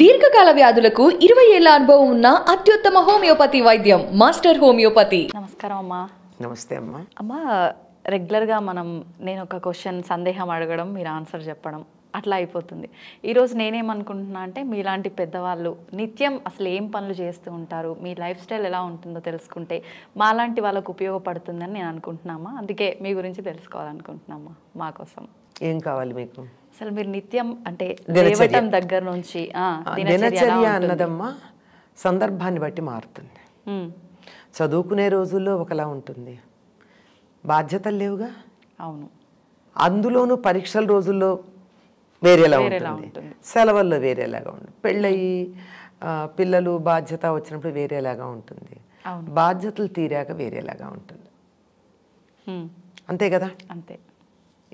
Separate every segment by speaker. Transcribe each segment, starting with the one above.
Speaker 1: దీర్ఘకాల వ్యాధులకు ఇరవై ఏళ్ళ అనుభవం ఉన్న అత్యుత్తమ హోమియోపతి వైద్యం మాస్టర్ హోమియోపతి నమస్కారం అమ్మా నమస్తే అమ్మా అమ్మా రెగ్యులర్గా మనం నేను ఒక క్వశ్చన్ సందేహం అడగడం మీరు ఆన్సర్ చెప్పడం అట్లా అయిపోతుంది ఈరోజు నేనేమనుకుంటున్నా అంటే మీలాంటి పెద్దవాళ్ళు నిత్యం అసలు ఏం పనులు చేస్తూ ఉంటారు మీ లైఫ్ స్టైల్ ఎలా ఉంటుందో తెలుసుకుంటే మాలాంటి వాళ్ళకు ఉపయోగపడుతుందని నేను అనుకుంటున్నామా అందుకే మీ గురించి తెలుసుకోవాలనుకుంటున్నామా మా కోసం
Speaker 2: ఏం కావాలి మీకు
Speaker 1: అసలు మీరు నిత్యం అంటే దేవటం దగ్గర నుంచి దినచర్య అన్నదమ్మా
Speaker 2: సందర్భాన్ని బట్టి మారుతుంది చదువుకునే రోజుల్లో ఒకలా ఉంటుంది బాధ్యతలు లేవుగా అవును అందులోనూ పరీక్షల రోజుల్లో వేరేలా ఉంటుంది సెలవుల్లో వేరేలాగా ఉంటుంది పెళ్ళయి పిల్లలు బాధ్యత వచ్చినప్పుడు వేరేలాగా ఉంటుంది బాధ్యతలు తీరాక వేరేలాగా ఉంటుంది అంతే కదా అంతే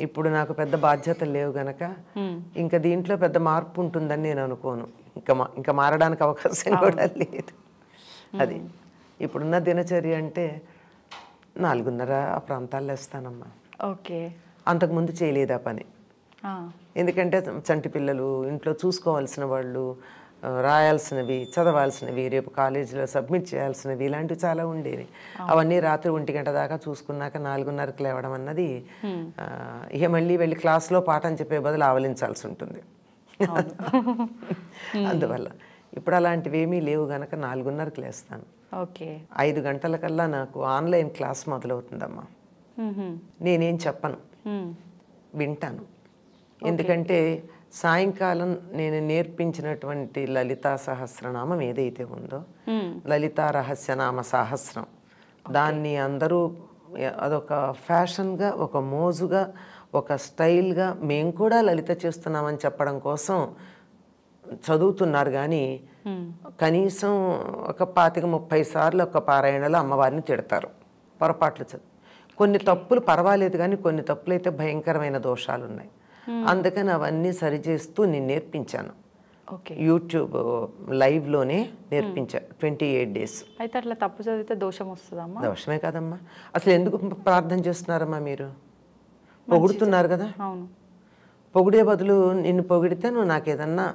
Speaker 2: ఇప్పుడు నాకు పెద్ద బాధ్యతలు లేవు గనక ఇంకా దీంట్లో పెద్ద మార్పు ఉంటుందని నేను అనుకోను ఇంకా ఇంకా మారడానికి అవకాశం కూడా లేదు అది ఇప్పుడున్న దినచర్య అంటే నాలుగున్నర ఆ ప్రాంతాల్లో వేస్తానమ్మా ఓకే అంతకుముందు చేయలేదు ఆ పని ఎందుకంటే చంటి పిల్లలు ఇంట్లో చూసుకోవాల్సిన వాళ్ళు రాయాల్సినవి చదవాల్సినవి రేపు కాలేజీలో సబ్మిట్ చేయాల్సినవి ఇలాంటివి చాలా ఉండేవి అవన్నీ రాత్రి ఒంటి గంట దాకా చూసుకున్నాక నాలుగున్నరకు లేవడం అన్నది ఇక మళ్ళీ వెళ్ళి క్లాస్లో పాఠం చెప్పే బదులు ఆవలించాల్సి ఉంటుంది అందువల్ల ఇప్పుడు అలాంటివి ఏమీ లేవు గనక నాలుగున్నరకు లేస్తాను ఓకే ఐదు గంటలకల్లా నాకు ఆన్లైన్ క్లాస్ మొదలవుతుందమ్మా నేనేం చెప్పను వింటాను ఎందుకంటే సాయంకాలం నేను నేర్పించినటువంటి లలితా సహస్రనామం ఏదైతే ఉందో లలితా రహస్యనామ సహస్రం దాన్ని అందరూ అదొక ఫ్యాషన్గా ఒక మోజుగా ఒక స్టైల్గా మేము కూడా లలిత చేస్తున్నామని చెప్పడం కోసం చదువుతున్నారు కానీ కనీసం ఒక పాతిక ముప్పై సార్లు ఒక పారాయణలో అమ్మవారిని తిడతారు పొరపాట్లు చదువు కొన్ని తప్పులు పర్వాలేదు కానీ కొన్ని తప్పులు అయితే భయంకరమైన దోషాలు ఉన్నాయి Hmm. అందుకని అవన్నీ సరిచేస్తూ నేను నేర్పించాను యూట్యూబ్ లైవ్ లోనే hmm. నేర్పించా ట్వంటీ ఎయిట్ డేస్
Speaker 1: అయితే అట్లా తప్పు చదివితే దోషం వస్తుందమ్మా
Speaker 2: దోషమే కదమ్మా అసలు ఎందుకు ప్రార్థన చేస్తున్నారమ్మా మీరు
Speaker 1: పొగుడుతున్నారు కదా అవును
Speaker 2: పొగిడే బదులు నిన్ను పొగిడితే నువ్వు నాకేదన్నా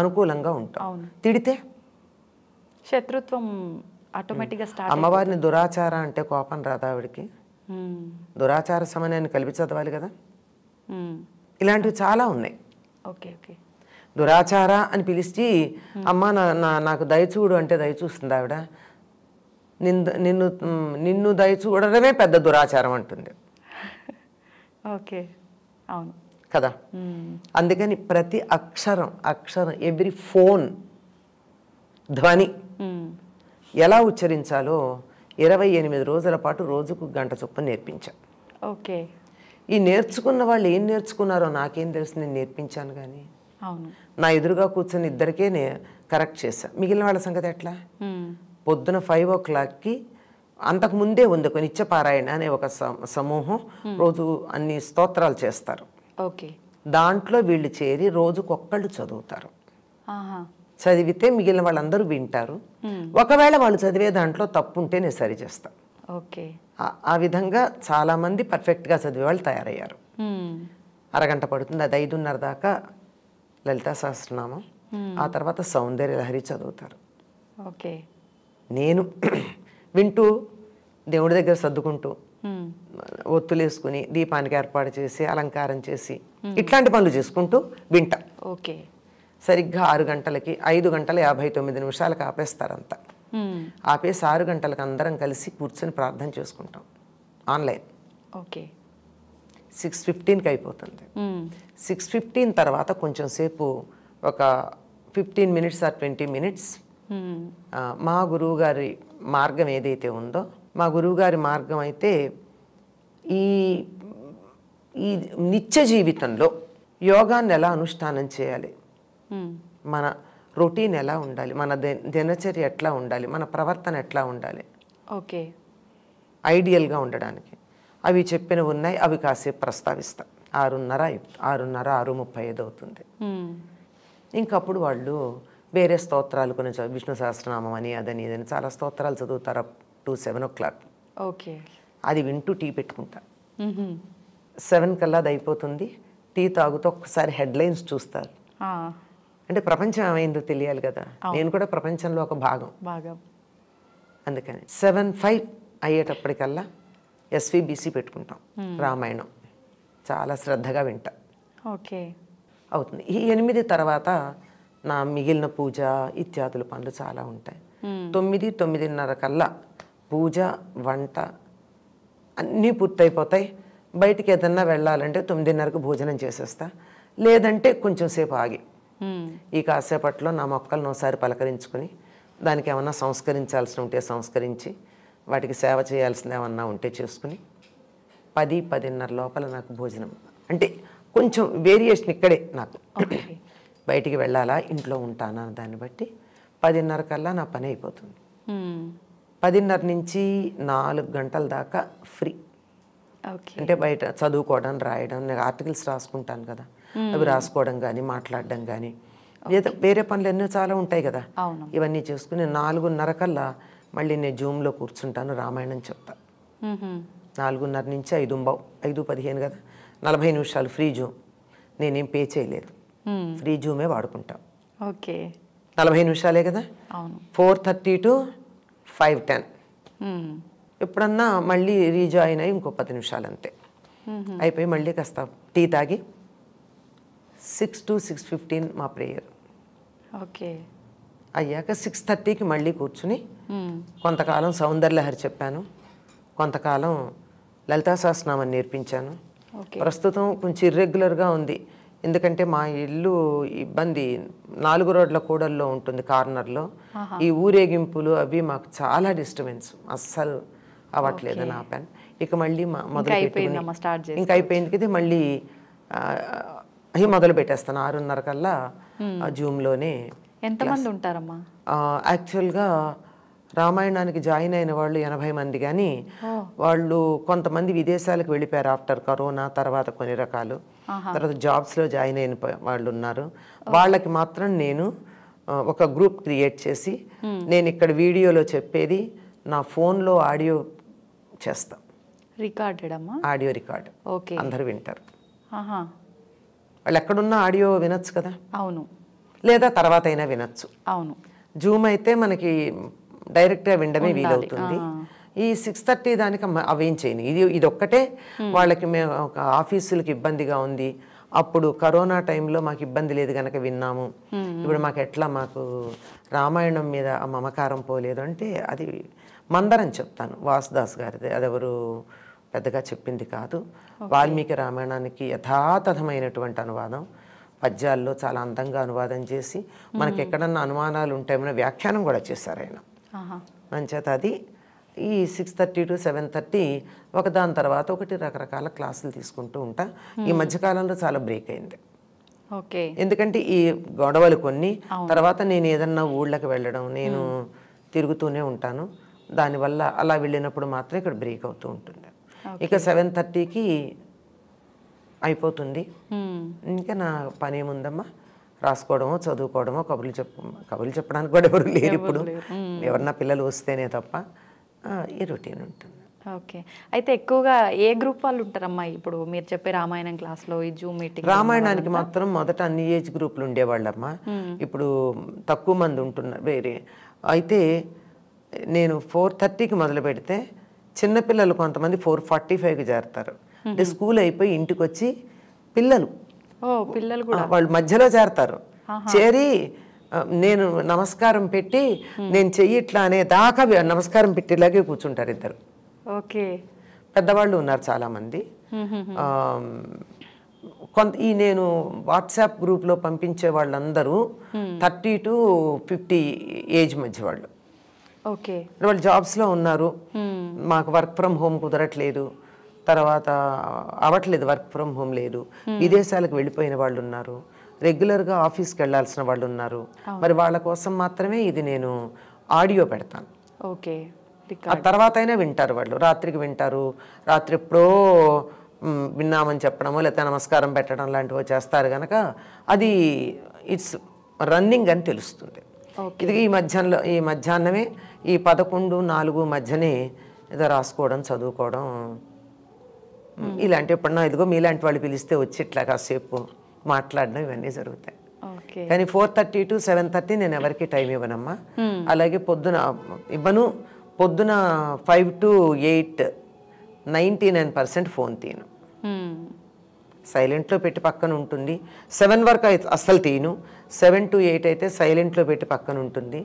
Speaker 2: అనుకూలంగా ఉంటావు తిడితే
Speaker 1: శత్రుత్వం ఆటోమేటిక్గా స్టార్ట్ hmm. అమ్మవారిని
Speaker 2: దురాచార అంటే కోపం రాదా దురాచార సమయాన్ని కలిపి చదవాలి కదా ఇలాంటివి చాలా ఉన్నాయి ఓకే ఓకే దురాచార అని పిలిచి అమ్మ నా నాకు దయచూడు అంటే దయచూస్తుంది ఆవిడ నిన్ను నిన్ను నిన్ను దయచూడడమే పెద్ద దురాచారం అంటుంది
Speaker 1: ఓకే అవును
Speaker 2: కదా అందుకని ప్రతి అక్షరం అక్షరం ఎవ్రీ ఫోన్ ధ్వని ఎలా ఉచ్చరించాలో ఇరవై ఎనిమిది రోజుల పాటు రోజుకు గంట చొప్పున నేర్పించా ఓకే ఈ నేర్చుకున్న వాళ్ళు ఏం నేర్చుకున్నారో నాకేం తెలుసు నేను నేర్పించాను కానీ నా ఎదురుగా కూర్చొని ఇద్దరికే నేను కరెక్ట్ చేశాను మిగిలిన వాళ్ళ సంగతి ఎట్లా పొద్దున ఫైవ్ ఓ క్లాక్కి అంతకుముందే ఉంది ఒక నిత్యపారాయణ అనే ఒక సమూహం రోజు అన్ని స్తోత్రాలు చేస్తారు ఓకే దాంట్లో వీళ్ళు చేరి రోజుకొక్కళ్ళు చదువుతారు చదివితే మిగిలిన వాళ్ళందరూ వింటారు ఒకవేళ వాళ్ళు చదివే దాంట్లో తప్పు ఉంటే నేను సరి చేస్తాను ఓకే ఆ విధంగా చాలామంది పర్ఫెక్ట్గా వాళ్ళు తయారయ్యారు అరగంట పడుతుంది అది ఐదున్నర దాకా లలితా సహస్రనామం ఆ తర్వాత సౌందర్య లహరి చదువుతారు ఓకే నేను వింటూ దేవుడి దగ్గర సర్దుకుంటూ ఒత్తులేసుకుని దీపానికి ఏర్పాటు చేసి అలంకారం చేసి ఇట్లాంటి పనులు చేసుకుంటూ వింటా ఓకే సరిగ్గా ఆరు గంటలకి ఐదు గంటల యాభై తొమ్మిది నిమిషాలకు ఆపేస్తారంతా ఆపేసి ఆరు గంటలకు అందరం కలిసి కూర్చొని ప్రార్థన చేసుకుంటాం ఆన్లైన్ ఓకే సిక్స్ ఫిఫ్టీన్కి అయిపోతుంది సిక్స్ ఫిఫ్టీన్ తర్వాత కొంచెం సేపు ఒక fifteen minutes or twenty minutes మా గురువు గారి మార్గం ఏదైతే ఉందో మా గురువు గారి మార్గం అయితే ఈ ఈ నిత్య జీవితంలో యోగాన్ని ఎలా అనుష్ఠానం చేయాలి మన రొటీన్ ఎలా ఉండాలి మన దినచర్య ఎట్లా ఉండాలి మన ప్రవర్తన ఎట్లా ఉండాలి ఓకే ఐడియల్గా ఉండడానికి అవి చెప్పిన ఉన్నాయి అవి కాసేపు ప్రస్తావిస్తా ఆరున్నర ఆరున్నర ఆరు ముప్పై ఐదు అవుతుంది ఇంకప్పుడు వాళ్ళు వేరే స్తోత్రాలు కొన్ని విష్ణు సహస్రనామం అని అదని ఇదని చాలా స్తోత్రాలు చదువుతారు to seven o'clock okay అది వింటూ టీ పెట్టుకుంటా సెవెన్ కల్లా అది అయిపోతుంది టీ తాగుతూ ఒక్కసారి హెడ్లైన్స్ చూస్తారు అంటే ప్రపంచం ఏమైందో తెలియాలి కదా నేను కూడా ప్రపంచంలో ఒక భాగం భాగం అందుకని సెవెన్ ఫైవ్ అయ్యేటప్పటికల్లా ఎస్విబిసి పెట్టుకుంటాం రామాయణం చాలా శ్రద్ధగా వింటా ఓకే అవుతుంది ఈ ఎనిమిది తర్వాత నా మిగిలిన పూజ ఇత్యాదుల పనులు చాలా ఉంటాయి తొమ్మిది తొమ్మిదిన్నర కల్లా పూజ వంట అన్నీ పూర్తయిపోతాయి బయటికి ఏదన్నా వెళ్ళాలంటే తొమ్మిదిన్నరకు భోజనం చేసేస్తా లేదంటే కొంచెం సేపు ఆగి ఈ కాసేపట్లో నా మొక్కలను ఒకసారి పలకరించుకొని దానికి ఏమన్నా సంస్కరించాల్సి ఉంటే సంస్కరించి వాటికి సేవ చేయాల్సింది ఏమన్నా ఉంటే చేసుకుని పది పదిన్నర లోపల నాకు భోజనం అంటే కొంచెం వేరియేషన్ ఇక్కడే నాకు బయటికి వెళ్ళాలా ఇంట్లో ఉంటానా దాన్ని బట్టి పదిన్నర కల్లా నా పని అయిపోతుంది పదిన్నర నుంచి నాలుగు గంటల దాకా ఫ్రీ అంటే బయట చదువుకోవడం రాయడం నేను ఆర్టికల్స్ రాసుకుంటాను కదా అవి రాసుకోవడం కానీ మాట్లాడడం కానీ లేదా వేరే పనులు ఎన్నో చాలా ఉంటాయి కదా ఇవన్నీ చేసుకుని నాలుగున్నర కల్లా మళ్ళీ నేను జూమ్లో కూర్చుంటాను రామాయణం చెప్తా నాలుగున్నర నుంచి ఐదు ఐదు పదిహేను కదా నలభై నిమిషాలు ఫ్రీ జూమ్ నేనేం పే చేయలేదు ఫ్రీ జూమే వాడుకుంటాం ఓకే నలభై నిమిషాలే కదా four thirty to five ten ఎప్పుడన్నా మళ్ళీ రీజాయిన్ అయ్యి ఇంకో పది నిమిషాలు అంతే అయిపోయి మళ్ళీ కాస్త టీ తాగి సిక్స్ టు సిక్స్ ఫిఫ్టీన్ మా ప్రేయర్ ఓకే అయ్యాక సిక్స్ థర్టీకి మళ్ళీ కూర్చుని కొంతకాలం సౌందర్యలహరి చెప్పాను కొంతకాలం లలితా సహస్రనామని నేర్పించాను ప్రస్తుతం కొంచెం ఇర్రెగ్యులర్గా ఉంది ఎందుకంటే మా ఇల్లు ఇబ్బంది నాలుగు రోడ్ల కూడల్లో ఉంటుంది కార్నర్లో ఈ ఊరేగింపులు అవి మాకు చాలా డిస్టర్బెన్స్ అస్సలు అవ్వట్లేదు నా ఆపాను ఇక మళ్ళీ మొదలు ఇంకా అయిపోయింది మళ్ళీ అవి మొదలు పెట్టేస్తాను ఆరున్నర కల్లా జూమ్లోనే
Speaker 1: ఎంతమంది ఉంటారమ్మా
Speaker 2: యాక్చువల్గా రామాయణానికి జాయిన్ అయిన వాళ్ళు ఎనభై మంది కానీ వాళ్ళు కొంతమంది విదేశాలకు వెళ్ళిపోయారు ఆఫ్టర్ కరోనా తర్వాత కొన్ని రకాలు తర్వాత జాబ్స్లో జాయిన్ అయిన వాళ్ళు ఉన్నారు వాళ్ళకి మాత్రం నేను ఒక గ్రూప్ క్రియేట్ చేసి నేను ఇక్కడ వీడియోలో చెప్పేది నా ఫోన్లో ఆడియో చేస్తాం
Speaker 1: రికార్డెడ్ అమ్మా ఆడియో రికార్డ్ ఓకే అందరు
Speaker 2: వింటారు వాళ్ళు ఎక్కడున్నా ఆడియో వినొచ్చు కదా అవును లేదా తర్వాత అయినా వినొచ్చు అవును జూమ్ అయితే మనకి డైరెక్ట్గా వినడమే వీలవుతుంది ఈ సిక్స్ థర్టీ దానికి అవేం చేయను ఇది ఇదొక్కటే వాళ్ళకి మేము ఒక ఆఫీసులకు ఇబ్బందిగా ఉంది అప్పుడు కరోనా టైంలో మాకు ఇబ్బంది లేదు కనుక విన్నాము ఇప్పుడు మాకు ఎట్లా మాకు రామాయణం మీద మమకారం పోలేదు అంటే అది మందరం చెప్తాను వాసుదాస్ గారిది అదెవరు పెద్దగా చెప్పింది కాదు వాల్మీకి రామాయణానికి యథాతథమైనటువంటి అనువాదం పద్యాల్లో చాలా అందంగా అనువాదం చేసి మనకి ఎక్కడన్నా అనుమానాలు ఉంటాయమని వ్యాఖ్యానం కూడా చేశారు ఆయన అంచేత అది ఈ six thirty to seven thirty ఒక దాని తర్వాత ఒకటి రకరకాల క్లాసులు తీసుకుంటూ ఉంటా ఈ మధ్యకాలంలో చాలా బ్రేక్ అయింది ఓకే ఎందుకంటే ఈ గొడవలు కొన్ని తర్వాత నేను ఏదన్నా ఊళ్ళకి వెళ్ళడం నేను తిరుగుతూనే ఉంటాను దానివల్ల అలా వెళ్ళినప్పుడు మాత్రం ఇక్కడ బ్రేక్ అవుతూ ఉంటుంది ఇక సెవెన్ థర్టీకి అయిపోతుంది hmm. ఇంకా నా పని ఏముందమ్మా రాసుకోవడమో చదువుకోవడమో కబుర్లు చెప్పు కబుర్లు చెప్పడానికి కూడా ఎవరు లేరు ఇప్పుడు hmm. ఎవరన్నా పిల్లలు వస్తేనే తప్ప ఈ రొటీన్ ఉంటుంది
Speaker 1: ఓకే అయితే ఎక్కువగా ఏ గ్రూప్ వాళ్ళు ఉంటారమ్మా ఇప్పుడు మీరు చెప్పే రామాయణం క్లాస్లో ఈ జూమ్ మీటింగ్ రామాయణానికి
Speaker 2: మాత్రం మొదట అన్ని ఏజ్ గ్రూపులు ఉండేవాళ్ళమ్మా hmm. ఇప్పుడు తక్కువ మంది ఉంటున్నారు వేరే అయితే నేను ఫోర్ థర్టీకి మొదలు పెడితే చిన్నపిల్లలు కొంతమంది ఫోర్ ఫార్టీ ఫైవ్కి చేరతారు అంటే స్కూల్ అయిపోయి ఇంటికి వచ్చి పిల్లలు పిల్లలు వాళ్ళు మధ్యలో చేరతారు చేరి నేను నమస్కారం పెట్టి నేను చెయ్యిట్లా అనే దాకా నమస్కారం పెట్టేలాగే కూర్చుంటారు ఇద్దరు ఓకే పెద్దవాళ్ళు ఉన్నారు చాలామంది కొంత ఈ నేను వాట్సాప్ గ్రూప్లో పంపించే వాళ్ళందరూ థర్టీ టు ఫిఫ్టీ ఏజ్ మధ్య వాళ్ళు ఓకే వాళ్ళు జాబ్స్లో ఉన్నారు మాకు వర్క్ ఫ్రమ్ హోమ్ కుదరట్లేదు తర్వాత అవ్వట్లేదు వర్క్ ఫ్రమ్ హోమ్ లేదు విదేశాలకు వెళ్ళిపోయిన వాళ్ళు ఉన్నారు రెగ్యులర్గా ఆఫీస్కి వెళ్ళాల్సిన వాళ్ళు ఉన్నారు మరి వాళ్ళ కోసం మాత్రమే ఇది నేను ఆడియో పెడతాను
Speaker 1: ఓకే ఆ
Speaker 2: తర్వాత అయినా వింటారు వాళ్ళు రాత్రికి వింటారు రాత్రి ఎప్పుడో విన్నామని చెప్పడము లేకపోతే నమస్కారం పెట్టడం లాంటివో చేస్తారు కనుక అది ఇట్స్ రన్నింగ్ అని తెలుస్తుంది ఇది ఈ మధ్యాహ్నంలో ఈ మధ్యాహ్నమే ఈ పదకొండు నాలుగు మధ్యనే ఏదో రాసుకోవడం చదువుకోవడం ఇలాంటి ఎప్పుడన్నా ఇదిగో మీలాంటి వాళ్ళు పిలిస్తే వచ్చి ఇట్లా కాసేపు మాట్లాడడం ఇవన్నీ జరుగుతాయి కానీ four thirty to seven thirty నేను ఎవరికి టైం ఇవ్వనమ్మా అలాగే పొద్దున ఇవ్వను పొద్దున five to eight ninety nine percent phone తీను సైలెంట్లో పెట్టి పక్కన ఉంటుంది సెవెన్ వరకు అయితే తీను సెవెన్ టు ఎయిట్ అయితే సైలెంట్లో పెట్టి పక్కన ఉంటుంది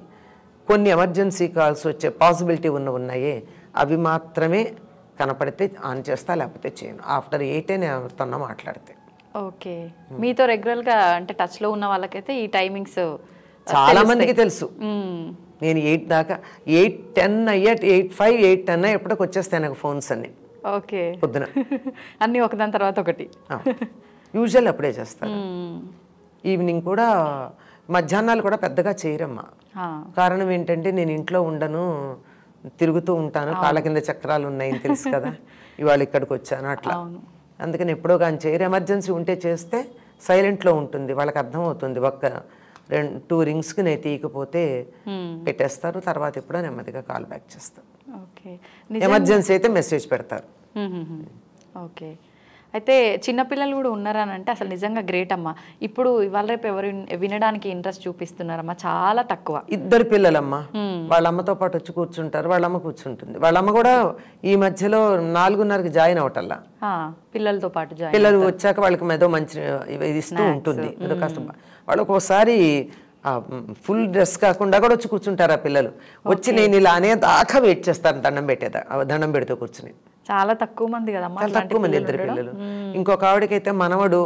Speaker 2: కొన్ని ఎమర్జెన్సీ కాల్స్ వచ్చే పాసిబిలిటీ ఉన్న ఉన్నాయి అవి మాత్రమే కనపడితే ఆన్ చేస్తా లేకపోతే చేయను ఆఫ్టర్ ఎయిటే నేను ఎవరితో మాట్లాడితే
Speaker 1: ఓకే మీతో రెగ్యులర్గా అంటే టచ్లో ఉన్న వాళ్ళకైతే ఈ టైమింగ్స్ చాలా మందికి తెలుసు
Speaker 2: నేను ఎయిట్ దాకా ఎయిట్ టెన్ అయ్యా ఎయిట్ ఫైవ్ ఎయిట్ టెన్ ఎప్పటికి వచ్చేస్తాయి నాకు ఫోన్స్ అన్ని ఓకే పొద్దున అన్నీ ఒకదాని తర్వాత ఒకటి యూజువల్ అప్పుడే చేస్తాను ఈవినింగ్ కూడా మధ్యాహ్నాలు కూడా పెద్దగా చేయరమ్మా కారణం ఏంటంటే నేను ఇంట్లో ఉండను తిరుగుతూ ఉంటాను కాళ్ళ కింద చక్రాలు ఉన్నాయని తెలుసు కదా ఇవాళ ఇక్కడికి వచ్చాను అట్లా అందుకని ఎప్పుడో కానీ చేయరు ఎమర్జెన్సీ ఉంటే చేస్తే సైలెంట్లో ఉంటుంది వాళ్ళకి అర్థమవుతుంది ఒక్క రెండు టూ రింగ్స్కి నేను తీయకపోతే పెట్టేస్తారు తర్వాత ఎప్పుడో నెమ్మదిగా కాల్ బ్యాక్ చేస్తారు ఎమర్జెన్సీ అయితే మెసేజ్ పెడతారు
Speaker 1: ఓకే అయితే చిన్నపిల్లలు కూడా ఉన్నారని అంటే అసలు నిజంగా గ్రేట్ అమ్మా ఇప్పుడు ఇవాళ రేపు ఎవరు వినడానికి ఇంట్రెస్ట్ చూపిస్తున్నారమ్మా చాలా తక్కువ ఇద్దరు
Speaker 2: పిల్లలమ్మ వాళ్ళమ్మతో పాటు వచ్చి కూర్చుంటారు వాళ్ళమ్మ కూర్చుంటుంది వాళ్ళమ్మ కూడా ఈ మధ్యలో నాలుగున్నరకి జాయిన్ అవటల్లా
Speaker 1: పిల్లలతో పాటు పిల్లలు
Speaker 2: వచ్చాక వాళ్ళకి మెదో మంచి ఇస్తూ ఉంటుంది వాళ్ళు ఒక్కోసారి ఫుల్ డ్రెస్ కాకుండా కూడా వచ్చి కూర్చుంటారు ఆ పిల్లలు వచ్చి నేను ఇలా అనే దాకా వెయిట్ చేస్తాను దండం పెట్టేదా దండం పెడుతూ కూర్చుని
Speaker 1: చాలా తక్కువ మంది కదా చాలా తక్కువ మంది ఇద్దరు పిల్లలు
Speaker 2: ఇంకొక ఆవిడకైతే మనవడు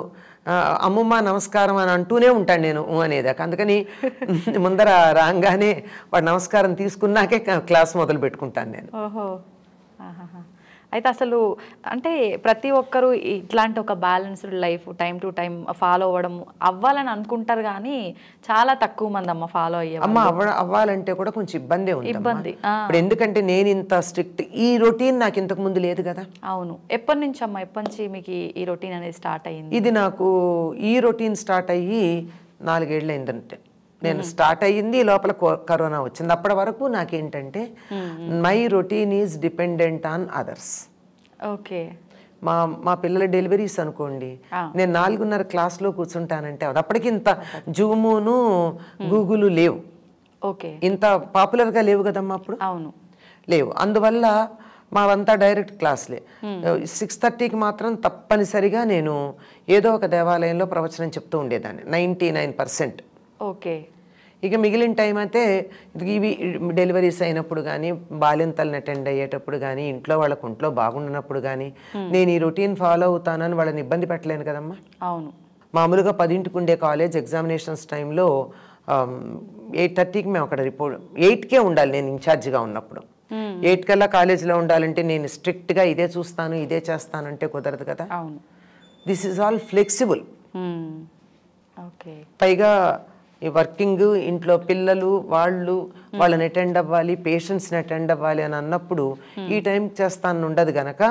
Speaker 2: అమ్మమ్మ నమస్కారం అని అంటూనే ఉంటాను నేను అనేది అందుకని ముందర రాగానే వాడు నమస్కారం తీసుకున్నాకే క్లాస్ మొదలు పెట్టుకుంటాను నేను
Speaker 1: అయితే అసలు అంటే ప్రతి ఒక్కరు ఇట్లాంటి ఒక balanced life time to time follow అవ్వడం అవ్వాలని అనుకుంటారు కానీ చాలా తక్కువ మంది అమ్మ ఫాలో అయ్యే అమ్మ
Speaker 2: అవ్వాలంటే కూడా కొంచెం ఇబ్బంది ఉంది ఇబ్బంది ఇప్పుడు ఎందుకంటే నేను ఇంత స్ట్రిక్ట్ ఈ రొటీన్ నాకు ఇంతకు ముందు లేదు కదా
Speaker 1: అవును ఎప్పటి నుంచి అమ్మ ఎప్పటి నుంచి మీకు ఈ రొటీన్ అనేది స్టార్ట్ అయ్యింది ఇది
Speaker 2: నాకు ఈ రొటీన్ స్టార్ట్ అయ్యి నాలుగేళ్ళు అయిందంటే నేను స్టార్ట్ అయ్యింది లోపల కరోనా వచ్చింది అప్పటి వరకు నాకేంటంటే my routine is dependent on others okay మా మా పిల్లల డెలివరీస్ అనుకోండి
Speaker 1: నేను నాలుగున్నర
Speaker 2: క్లాస్లో కూర్చుంటానంటే అప్పటికి ఇంత జూమును గూగుల్ లేవు ఓకే ఇంత పాపులర్గా లేవు కదమ్మా అప్పుడు అవును లేవు అందువల్ల మావంతా డైరెక్ట్ క్లాస్లే సిక్స్ థర్టీకి మాత్రం తప్పనిసరిగా నేను ఏదో ఒక దేవాలయంలో ప్రవచనం చెప్తూ ఉండేదాన్ని నైంటీ నైన్ పర్సెంట్ ఓకే ఇక మిగిలిన టైం అయితే ఇవి డెలివరీస్ అయినప్పుడు కానీ బాలింతలను అటెండ్ అయ్యేటప్పుడు కానీ ఇంట్లో వాళ్ళకు ఇంట్లో బాగుండినప్పుడు కానీ నేను ఈ రొటీన్ ఫాలో అవుతానని వాళ్ళని ఇబ్బంది పెట్టలేను కదమ్మా అవును మామూలుగా పదింటికి ఉండే కాలేజ్ ఎగ్జామినేషన్స్ టైంలో ఎయిట్ థర్టీకి మేము అక్కడ రిపోర్ట్ ఎయిట్కే ఉండాలి నేను ఇన్ఛార్జ్గా ఉన్నప్పుడు ఎయిట్ కల్లా కాలేజీలో ఉండాలంటే నేను స్ట్రిక్ట్గా ఇదే చూస్తాను ఇదే చేస్తానంటే కుదరదు కదా దిస్ ఈజ్ ఆల్ ఫ్లెక్సిబుల్ పైగా ఈ వర్కింగ్ ఇంట్లో పిల్లలు వాళ్ళు వాళ్ళని అటెండ్ అవ్వాలి పేషెంట్స్ని అటెండ్ అవ్వాలి అని అన్నప్పుడు ఈ టైం చేస్తాను ఉండదు గనక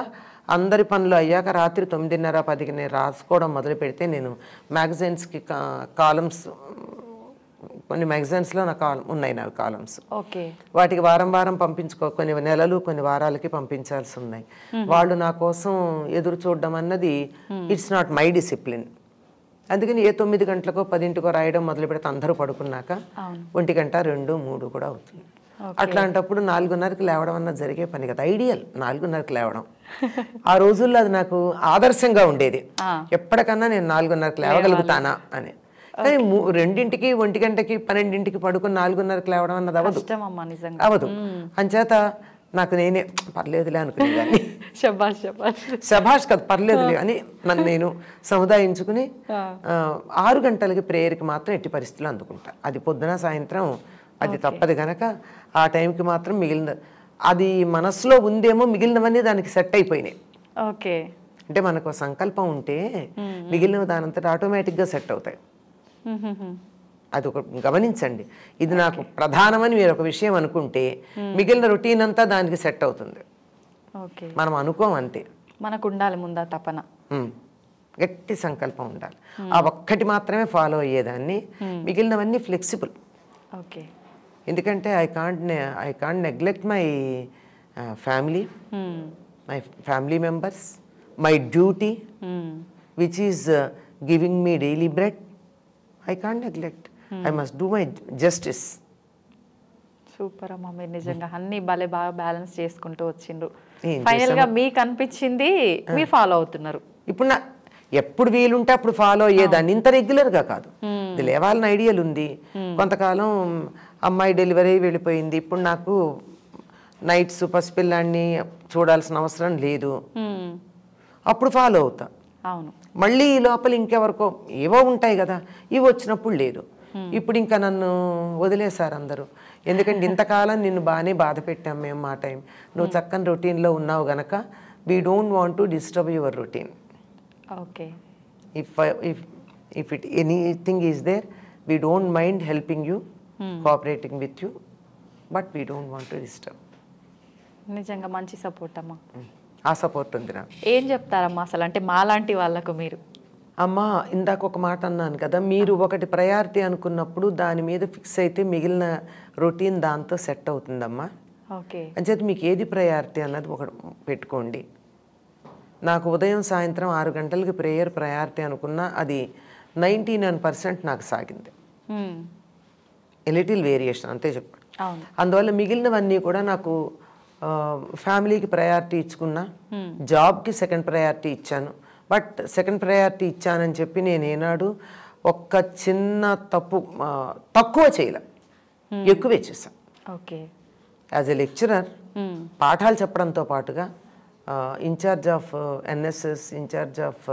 Speaker 2: అందరి పనులు అయ్యాక రాత్రి తొమ్మిదిన్నర పదికి నేను రాసుకోవడం మొదలు పెడితే నేను మ్యాగజైన్స్కి కాలమ్స్ కొన్ని మ్యాగజైన్స్లో నా కాలం ఉన్నాయి నా కాలమ్స్ ఓకే వాటికి వారం వారం పంపించుకో కొన్ని నెలలు కొన్ని వారాలకి పంపించాల్సి ఉన్నాయి వాళ్ళు నా కోసం ఎదురు చూడడం అన్నది ఇట్స్ నాట్ మై డిసిప్లిన్ అందుకని ఏ తొమ్మిది గంటలకో పదింటికో రాయడం మొదలు పెడితే అందరూ పడుకున్నాక ఒంటి గంట రెండు మూడు కూడా అవుతుంది అట్లాంటప్పుడు నాలుగున్నరకు లేవడం అన్నది జరిగే పని కదా ఐడియల్ నాలుగున్నరకు లేవడం ఆ రోజుల్లో అది నాకు ఆదర్శంగా ఉండేది ఎప్పటికన్నా నేను నాలుగున్నరకు లేవగలుగుతానా అని కానీ రెండింటికి ఒంటి గంటకి పన్నెండింటికి పడుకుని నాలుగున్నరకు లేవడం అన్నది అవ్వదు అవ్వదు అంచేత నాకు నేనే పర్లేదులే అనుకునేదాన్ని
Speaker 1: శభాష్ శభాష్ శభాష్ కదా పర్లేదులే అని
Speaker 2: నన్ను నేను సముదాయించుకుని ఆరు గంటలకి ప్రేయర్కి మాత్రం ఎట్టి పరిస్థితులు అందుకుంటా అది పొద్దున సాయంత్రం అది తప్పదు కనుక ఆ టైంకి మాత్రం మిగిలిన అది మనసులో ఉందేమో మిగిలినవన్నీ దానికి సెట్ అయిపోయినాయి ఓకే అంటే మనకు సంకల్పం ఉంటే మిగిలిన దానంతటా ఆటోమేటిక్గా సెట్ అవుతాయి అది ఒక గమనించండి ఇది నాకు ప్రధానమని మీరు ఒక విషయం అనుకుంటే మిగిలిన రొటీన్ అంతా దానికి సెట్ అవుతుంది మనం అనుకోం అంతే
Speaker 1: మనకు ఉండాలి ముందా తపన
Speaker 2: గట్టి సంకల్పం ఉండాలి ఆ ఒక్కటి మాత్రమే ఫాలో అయ్యేదాన్ని మిగిలినవన్నీ ఫ్లెక్సిబుల్ ఓకే ఎందుకంటే I can't I can't neglect my family my family members my duty which is giving me daily bread I can't neglect I must do my justice
Speaker 1: super అమ్మా మీరు నిజంగా అన్ని భలే బాగా బ్యాలెన్స్ చేసుకుంటూ వచ్చిండ్రు ఫైనల్ గా మీకు అనిపించింది మీరు ఫాలో అవుతున్నారు
Speaker 2: ఇప్పుడు నా ఎప్పుడు వీలుంటే అప్పుడు ఫాలో అయ్యేదాన్ని ఇంత రెగ్యులర్ గా కాదు ఇది లేవాలని ఐడియాలు ఉంది కొంతకాలం అమ్మాయి డెలివరీ వెళ్ళిపోయింది ఇప్పుడు నాకు నైట్స్ పసిపిల్లాన్ని చూడాల్సిన అవసరం లేదు అప్పుడు ఫాలో అవుతా అవును మళ్ళీ ఈ లోపల ఇంకెవరికో ఏవో ఉంటాయి కదా ఇవి వచ్చినప్పుడు లేదు ఇప్పుడు ఇంకా నన్ను వదిలేశారు అందరూ ఎందుకంటే ఇంతకాలం నిన్ను బాగానే బాధ పెట్టాం మేము మా టైం నువ్వు hmm. చక్కని రొటీన్లో ఉన్నావు గనక we don't want to disturb your routine okay if if if it anything is there we don't mind helping you cooperating with you but we don't want to disturb
Speaker 1: నిజంగా మంచి support అమ్మా hmm.
Speaker 2: ఆ support ఉంది నాకు
Speaker 1: ఏం చెప్తారమ్మా అసలు అంటే మాలాంటి వాళ్ళకు మీరు
Speaker 2: అమ్మ ఇందాక ఒక మాట అన్నాను కదా మీరు ఒకటి ప్రయారిటీ అనుకున్నప్పుడు దాని మీద ఫిక్స్ అయితే మిగిలిన రొటీన్ దాంతో సెట్ అవుతుందమ్మా ఓకే చెప్పి మీకు ఏది ప్రయారిటీ అన్నది ఒకటి పెట్టుకోండి నాకు ఉదయం సాయంత్రం ఆరు గంటలకి ప్రేయర్ ప్రయారిటీ అనుకున్నా అది నైంటీ నైన్ పర్సెంట్ నాకు సాగింది లిటిల్ వేరియేషన్ అంతే చెప్పు అందువల్ల మిగిలినవన్నీ కూడా నాకు ఫ్యామిలీకి ప్రయారిటీ ఇచ్చుకున్నా జాబ్కి సెకండ్ ప్రయారిటీ ఇచ్చాను బట్ సెకండ్ ప్రయారిటీ ఇచ్చానని చెప్పి నేను ఏనాడు ఒక్క చిన్న తప్పు తక్కువ చేయలే ఎక్కువే చేశాను ఓకే యాజ్ ఎ లెక్చరర్ పాఠాలు చెప్పడంతో పాటుగా in charge of NSS in charge of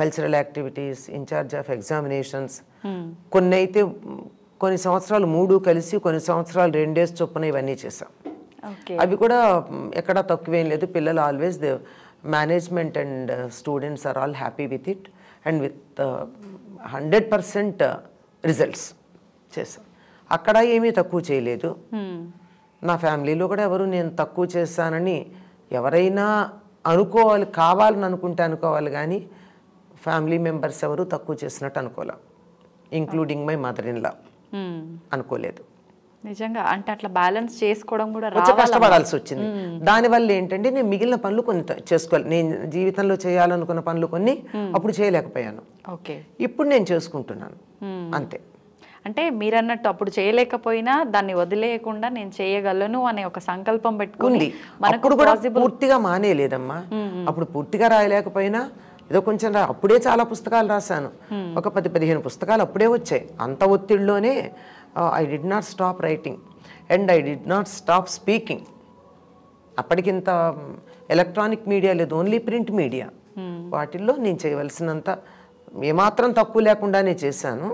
Speaker 2: cultural activities in charge of examinations కొన్ని అయితే కొన్ని సంవత్సరాలు మూడు కలిసి కొన్ని సంవత్సరాలు రెండేసి చొప్పున ఇవన్నీ చేశాం అవి కూడా ఎక్కడా తక్కువేం లేదు పిల్లలు always they management and students are all happy with it and with hundred percent results చేశాను అక్కడ ఏమీ తక్కువ చేయలేదు నా ఫ్యామిలీలో కూడా ఎవరు నేను తక్కువ చేశానని ఎవరైనా అనుకోవాలి కావాలని అనుకుంటే అనుకోవాలి కానీ ఫ్యామిలీ మెంబర్స్ ఎవరు తక్కువ చేసినట్టు అనుకోలే including my mother in law అనుకోలేదు
Speaker 1: నిజంగా అంటే అట్లా బ్యాలెన్స్ చేసుకోవడం కూడా కొంచెం కష్టపడాల్సి వచ్చింది
Speaker 2: దానివల్ల ఏంటంటే నేను మిగిలిన పనులు కొన్ని చేసుకోవాలి నేను జీవితంలో చేయాలనుకున్న పనులు కొన్ని అప్పుడు చేయలేకపోయాను ఓకే ఇప్పుడు నేను చేసుకుంటున్నాను
Speaker 1: అంతే అంటే మీరన్నట్టు అప్పుడు చేయలేకపోయినా దాన్ని వదిలేయకుండా నేను చేయగలను అనే ఒక సంకల్పం పెట్టుకుంది మనకు కూడా
Speaker 2: పూర్తిగా మానేయలేదమ్మా అప్పుడు పూర్తిగా
Speaker 1: రాయలేకపోయినా
Speaker 2: ఏదో కొంచెం అప్పుడే చాలా పుస్తకాలు రాశాను ఒక పది పదిహేను పుస్తకాలు అప్పుడే వచ్చాయి అంత ఒత్తిడిలోనే I did not stop writing and I did not stop speaking అప్పటికింత ఎలక్ట్రానిక్ మీడియా లేదు ఓన్లీ ప్రింట్ మీడియా వాటిల్లో నేను చేయవలసినంత ఏమాత్రం తక్కువ లేకుండానే చేశాను